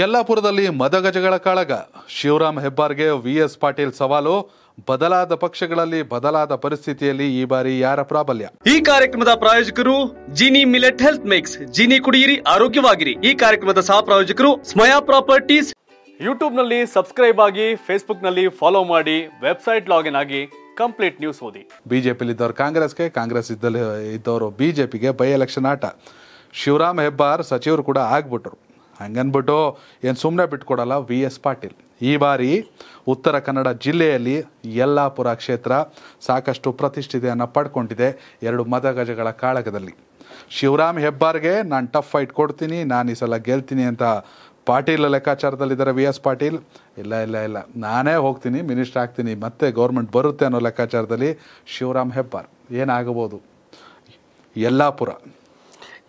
ಯಲ್ಲಾಪುರದಲ್ಲಿ ಮದಗಜಗಳ ಕಾಳಗ ಶಿವರಾಮ್ ಹೆಬ್ಬಾರ್ಗೆ ವಿ ಎಸ್ ಪಾಟೀಲ್ ಸವಾಲು ಬದಲಾದ ಪಕ್ಷಗಳಲ್ಲಿ ಬದಲಾದ ಪರಿಸ್ಥಿತಿಯಲ್ಲಿ ಈ ಬಾರಿ ಯಾರ ಪ್ರಾಬಲ್ಯ ಈ ಕಾರ್ಯಕ್ರಮದ ಪ್ರಾಯೋಜಕರು Jini millet health mix Jini ಕುಡಿಯಿರಿ ಆರೋಗ್ಯವಾಗಿರಿ ಈ ಕಾರ್ಯಕ್ರಮದ ಸಹ ಪ್ರಾಯೋಜಕರು ಸ್ಮಯಾ ಪ್ರಾಪರ್ಟೀಸ್ ಯೂಟ್ಯೂಬ್ ನಲ್ಲಿ ಸಬ್ಸ್ಕ್ರೈಬ್ ಆಗಿ ಫೇಸ್ಬುಕ್ ನಲ್ಲಿ ಫಾಲೋ ಮಾಡಿ ವೆಬ್ಸೈಟ್ ಲಾಗಿನ್ ಆಗಿ ಕಂಪ್ಲೀಟ್ ನ್ಯೂಸ್ ಓದಿ ಬಿಜೆಪಿ ಇದ್ದವರು ಕಾಂಗ್ರೆಸ್ಗೆ ಕಾಂಗ್ರೆಸ್ ಇದ್ದಲ್ಲಿ ಇದ್ದವರು ಬಿಜೆಪಿಗೆ ಬೈ ಎಲೆಕ್ಷನ್ ಆಟ ಶಿವರಾಮ್ ಹೆಬ್ಬಾರ್ ಸಚಿವರು ಕೂಡ ಆಗ್ಬಿಟ್ರು ಹಂಗನ್ಬಿಟ್ಟು ಏನು ಸುಮ್ಮನೆ ಬಿಟ್ಕೊಡಲ್ಲ ವಿ ಎಸ್ ಪಾಟೀಲ್ ಈ ಬಾರಿ ಉತ್ತರ ಕನ್ನಡ ಜಿಲ್ಲೆಯಲ್ಲಿ ಯಲ್ಲಾಪುರ ಕ್ಷೇತ್ರ ಸಾಕಷ್ಟು ಪ್ರತಿಷ್ಠಿತೆಯನ್ನು ಪಡ್ಕೊಂಡಿದೆ ಎರಡು ಮತಗಜಗಳ ಕಾಳಗದಲ್ಲಿ ಶಿವರಾಮ್ ಹೆಬ್ಬಾರ್ಗೆ ನಾನು ಟಫ್ ಫೈಟ್ ಕೊಡ್ತೀನಿ ನಾನು ಈ ಸಲ ಗೆಲ್ತೀನಿ ಅಂತ ಪಾಟೀಲ್ ಲೆಕ್ಕಾಚಾರದಲ್ಲಿದ್ದಾರೆ ವಿ ಎಸ್ ಪಾಟೀಲ್ ಇಲ್ಲ ಇಲ್ಲ ಇಲ್ಲ ನಾನೇ ಹೋಗ್ತೀನಿ ಮಿನಿಸ್ಟ್ರ್ ಆಗ್ತೀನಿ ಮತ್ತೆ ಗೌರ್ಮೆಂಟ್ ಬರುತ್ತೆ ಅನ್ನೋ ಲೆಕ್ಕಾಚಾರದಲ್ಲಿ ಶಿವರಾಮ್ ಹೆಬ್ಬಾರ್ ಏನಾಗಬಹುದು ಯಲ್ಲಾಪುರ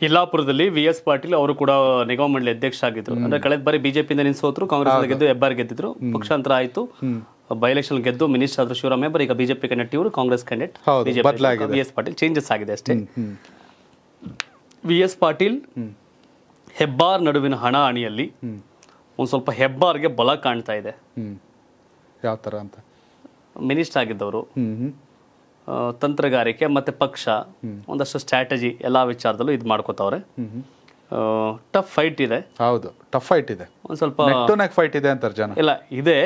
ಇಲ್ಲಾಪುರದಲ್ಲಿ ವಿ ಎಸ್ ಪಾಟೀಲ್ ಅವರು ಕೂಡ ನಿಗಮ ಮಂಡಳಿ ಅಧ್ಯಕ್ಷ ಆಗಿದ್ರು ಅಂದ್ರೆ ಕಳೆದ ಬಾರಿ ಬಿಜೆಪಿಯಿಂದ ನಿಲ್ಸೋದ್ರು ಕಾಂಗ್ರೆಸ್ ಗೆದ್ದು ಹೆಬ್ಬಾರ್ ಗೆದ್ದಿದ್ರು ಪಕ್ಷಾಂತರ ಆಯ್ತು ಬೈ ಎಲೆಕ್ಷನ್ ಗೆದ್ದು ಮಿನಿಸ್ಟರ್ ಆದ್ರು ಶಿವರಾಮ್ ಬರಿ ಈಗ ಬಿಜೆಪಿ ಕ್ಯಾಂಡಿಡೇಟ್ ಇವರು Congress candidate V S Patil changes ಆಗಿದೆ ಅಷ್ಟೇ ವಿ ಎಸ್ ಪಾಟೀಲ್ ಹೆಬ್ಬಾರ್ ನಡುವಿನ ಹಣ ಹಣಿಯಲ್ಲಿ ಒಂದ್ ಸ್ವಲ್ಪ ಹೆಬ್ಬಾರ್ಗೆ ಬಲ ಕಾಣ್ತಾ ಇದೆ ಯಾವ ಅಂತ ಮಿನಿಸ್ಟರ್ ಆಗಿದ್ದವರು ತಂತ್ರಗಾರಿಕೆ ಮತ್ತು ಪಕ್ಷ ಒಂದಷ್ಟು ಸ್ಟ್ರಾಟಜಿ ಎಲ್ಲ ವಿಚಾರದಲ್ಲೂ ಇದು ಮಾಡ್ಕೋತಾವ್ರೆ ಟಫ್ ಫೈಟ್ ಇದೆ ಹೌದು ಟಫ್ ಫೈಟ್ ಇದೆ ಒಂದು ಸ್ವಲ್ಪ ಫೈಟ್ ಇದೆ ಅಂತಾರೆ ಜನ ಇಲ್ಲ ಇದೆ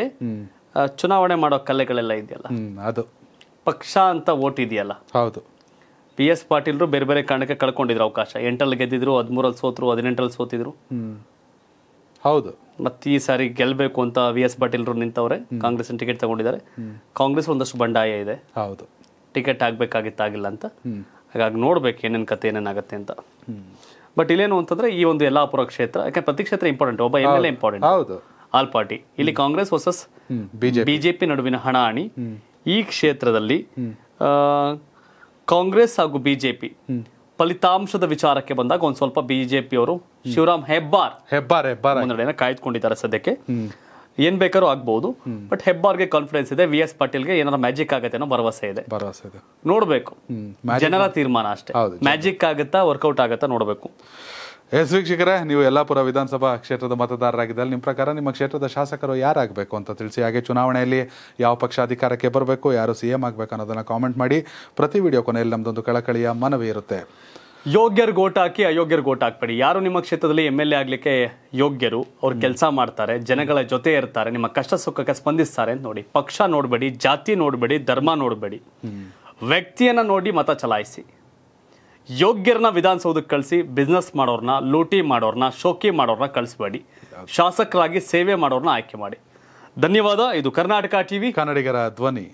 ಚುನಾವಣೆ ಮಾಡೋ ಕಲೆಗಳೆಲ್ಲ ಇದೆಯಲ್ಲ ಅದು ಪಕ್ಷ ಅಂತ ಓಟ್ ಇದೆಯಲ್ಲ ಹೌದು ಪಿ ಎಸ್ ಪಾಟೀಲ್ರು ಬೇರೆ ಬೇರೆ ಕಾರಣಕ್ಕೆ ಕಳ್ಕೊಂಡಿದ್ರು ಅವಕಾಶ ಎಂಟಲ್ಲಿ ಗೆದ್ದಿದ್ರು ಹದಿಮೂರಲ್ಲಿ ಸೋತರು ಹದಿನೆಂಟರಲ್ಲಿ ಸೋತಿದ್ರು ಹೌದು ಮತ್ತೆ ಈ ಸಾರಿ ಗೆಲ್ಬೇಕು ಅಂತ ವಿ ಎಸ್ ಪಾಟೀಲ್ರು ನಿಂತವ್ರೆ ಕಾಂಗ್ರೆಸ್ ಟಿಕೆಟ್ ತಗೊಂಡಿದ್ದಾರೆ ಕಾಂಗ್ರೆಸ್ ಒಂದಷ್ಟು ಬಂಡಾಯ ಇದೆ ಹೌದು ಟಿಕೆಟ್ ಆಗಬೇಕಾಗಿತ್ತಾಗಿಲ್ಲ ಅಂತ ಹಾಗಾಗಿ ನೋಡ್ಬೇಕು ಏನೇನು ಕತೆ ಏನೇನಾಗತ್ತೆ ಅಂತ ಬಟ್ ಇಲ್ಲೇನು ಅಂತಂದ್ರೆ ಈ ಒಂದು ಯಲ್ಲಾಪುರ ಕ್ಷೇತ್ರ ಯಾಕಂದ್ರೆ ಪ್ರತಿ ಕ್ಷೇತ್ರ ಇಂಪಾರ್ಟೆಂಟ್ ಒಬ್ಬ M L A important all party ಇಲ್ಲಿ ಕಾಂಗ್ರೆಸ್ ವರ್ಸಸ್ ಬಿಜೆಪಿ ನಡುವಿನ ಹಣಾಹಣಿ ಈ ಕ್ಷೇತ್ರದಲ್ಲಿ ಕಾಂಗ್ರೆಸ್ ಹಾಗೂ ಬಿಜೆಪಿ ಫಲಿತಾಂಶದ ವಿಚಾರಕ್ಕೆ ಬಂದಾಗ ಒಂದ್ ಸ್ವಲ್ಪ ಬಿಜೆಪಿಯವರು ಶಿವರಾಮ್ ಹೆಬ್ಬಾರ್ ಹೆಬ್ಬಾರ್ ಹೆಬ್ಬಾರ್ ಕಾಯ್ದುಕೊಂಡಿದ್ದಾರೆ ಸದ್ಯಕ್ಕೆ ಏನ್ ಬೇಕಾದ್ರೂ ಆಗ್ಬಹುದು ಬಟ್ ಹೆಬ್ಬಾರ್ಗೆ ಕಾನ್ಫಿಡೆನ್ಸ್ ಇದೆ ವಿ ಎಸ್ ಪಾಟೀಲ್ಗೆ ಏನಾದ್ರು ಮ್ಯಾಜಿಕ್ ಆಗುತ್ತೆ ಅನ್ನೋ ಭರವಸೆ ಇದೆ ಭರವಸೆ ಇದೆ ನೋಡಬೇಕು ಜನರ ತೀರ್ಮಾನ ಅಷ್ಟೇ ಮ್ಯಾಜಿಕ್ ಆಗುತ್ತಾ ವರ್ಕೌಟ್ ಆಗುತ್ತಾ ನೋಡಬೇಕು ಎಸ್ ವೀಕ್ಷಕರೇ ನೀವು ಯಲ್ಲಾಪುರ ವಿಧಾನಸಭಾ ಕ್ಷೇತ್ರದ ಮತದಾರರಾಗಿದ್ದಲ್ಲಿ ನಿಮ್ಮ ಪ್ರಕಾರ ನಿಮ್ಮ ಕ್ಷೇತ್ರದ ಶಾಸಕರು ಯಾರಾಗಬೇಕು ಅಂತ ತಿಳಿಸಿ ಹಾಗೆ ಚುನಾವಣೆಯಲ್ಲಿ ಯಾವ ಪಕ್ಷ ಅಧಿಕಾರಕ್ಕೆ ಬರಬೇಕು ಯಾರು ಸಿ ಎಂ ಆಗಬೇಕು ಅನ್ನೋದನ್ನು ಕಾಮೆಂಟ್ ಮಾಡಿ ಪ್ರತಿ ವಿಡಿಯೋ ಕೊನೆಯಲ್ಲಿ ನಮ್ಮದೊಂದು ಕಳಕಳಿಯ ಮನವಿ ಇರುತ್ತೆ ಯೋಗ್ಯರು ಗೋಟ್ ಹಾಕಿ ಅಯೋಗ್ಯರು ಗೋಟ್ ಹಾಕ್ಬೇಡಿ ಯಾರು ನಿಮ್ಮ ಕ್ಷೇತ್ರದಲ್ಲಿ ಎಮ್ ಎಲ್ ಎ ಆಗ್ಲಿಕ್ಕೆ ಯೋಗ್ಯರು ಅವ್ರು ಕೆಲಸ ಮಾಡ್ತಾರೆ ಜನಗಳ ಜೊತೆ ಇರ್ತಾರೆ ನಿಮ್ಮ ಕಷ್ಟ ಸುಖಕ್ಕೆ ಸ್ಪಂದಿಸ್ತಾರೆ ಅಂತ ನೋಡಿ ಪಕ್ಷ ನೋಡಬೇಡಿ ಜಾತಿ ನೋಡಬೇಡಿ ಧರ್ಮ ನೋಡಬೇಡಿ ವ್ಯಕ್ತಿಯನ್ನ ನೋಡಿ ಮತ ಚಲಾಯಿಸಿ ಯೋಗ್ಯರನ್ನ ವಿಧಾನಸೌಧಕ್ಕೆ ಕಳಿಸಿ ಬಿಸ್ನೆಸ್ ಮಾಡೋರ್ನ ಲೂಟಿ ಮಾಡೋರ್ನ ಶೋಕಿ ಮಾಡೋರ್ನ ಕಳಿಸ್ಬೇಡಿ ಶಾಸಕರಾಗಿ ಸೇವೆ ಮಾಡೋರ್ನ ಆಯ್ಕೆ ಮಾಡಿ ಧನ್ಯವಾದ ಇದು ಕರ್ನಾಟಕ ಟಿವಿ ಕನ್ನಡಿಗರ ಧ್ವನಿ